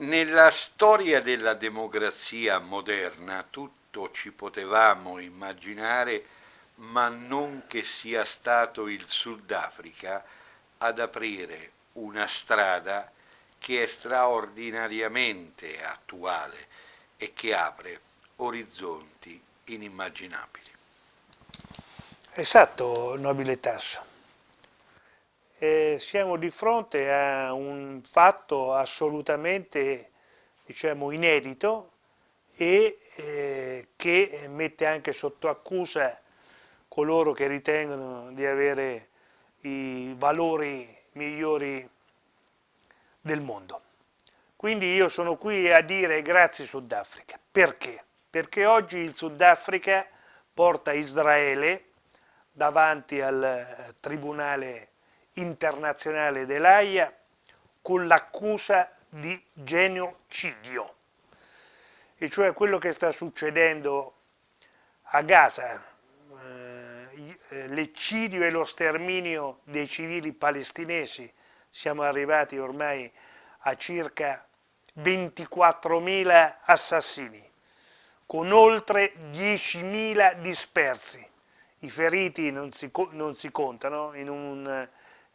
Nella storia della democrazia moderna tutto ci potevamo immaginare, ma non che sia stato il Sudafrica ad aprire una strada che è straordinariamente attuale e che apre orizzonti inimmaginabili. Esatto, nobile Tasso eh, siamo di fronte a un fatto assolutamente diciamo, inedito e eh, che mette anche sotto accusa coloro che ritengono di avere i valori migliori del mondo. Quindi io sono qui a dire grazie Sudafrica. Perché? Perché oggi il Sudafrica porta Israele davanti al eh, Tribunale internazionale dell'AIA con l'accusa di genocidio, e cioè quello che sta succedendo a Gaza, eh, eh, l'eccidio e lo sterminio dei civili palestinesi, siamo arrivati ormai a circa 24.000 assassini, con oltre 10.000 dispersi. I feriti non si, non si contano in un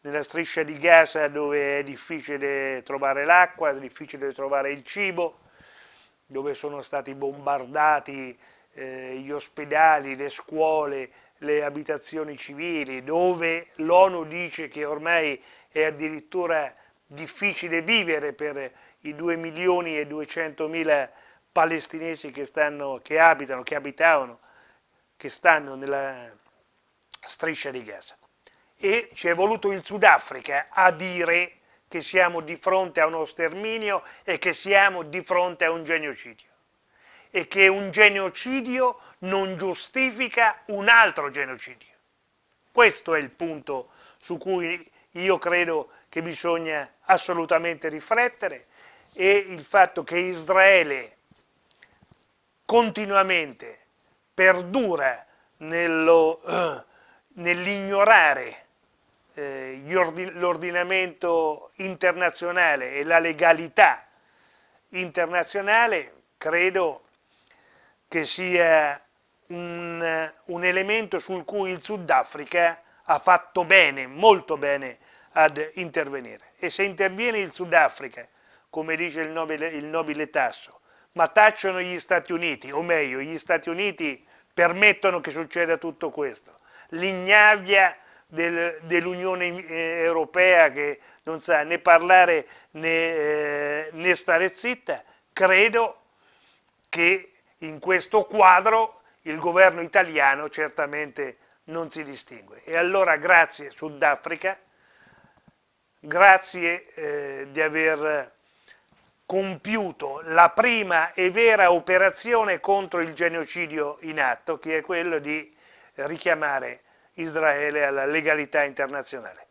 nella striscia di Gaza dove è difficile trovare l'acqua, è difficile trovare il cibo, dove sono stati bombardati eh, gli ospedali, le scuole, le abitazioni civili, dove l'ONU dice che ormai è addirittura difficile vivere per i 2 milioni e 200 mila palestinesi che, stanno, che abitano, che abitavano, che stanno nella striscia di Gaza e ci è voluto il Sudafrica a dire che siamo di fronte a uno sterminio e che siamo di fronte a un genocidio e che un genocidio non giustifica un altro genocidio. Questo è il punto su cui io credo che bisogna assolutamente riflettere e il fatto che Israele continuamente perdura eh, nell'ignorare eh, l'ordinamento internazionale e la legalità internazionale credo che sia un, un elemento sul cui il Sudafrica ha fatto bene, molto bene ad intervenire. E se interviene il Sudafrica, come dice il nobile, il nobile Tasso, ma tacciono gli Stati Uniti, o meglio, gli Stati Uniti permettono che succeda tutto questo. L'ignavia del, dell'Unione eh, Europea che non sa né parlare né, eh, né stare zitta, credo che in questo quadro il governo italiano certamente non si distingue. E allora grazie Sudafrica, grazie eh, di aver compiuto la prima e vera operazione contro il genocidio in atto, che è quello di richiamare Israele alla legalità internazionale.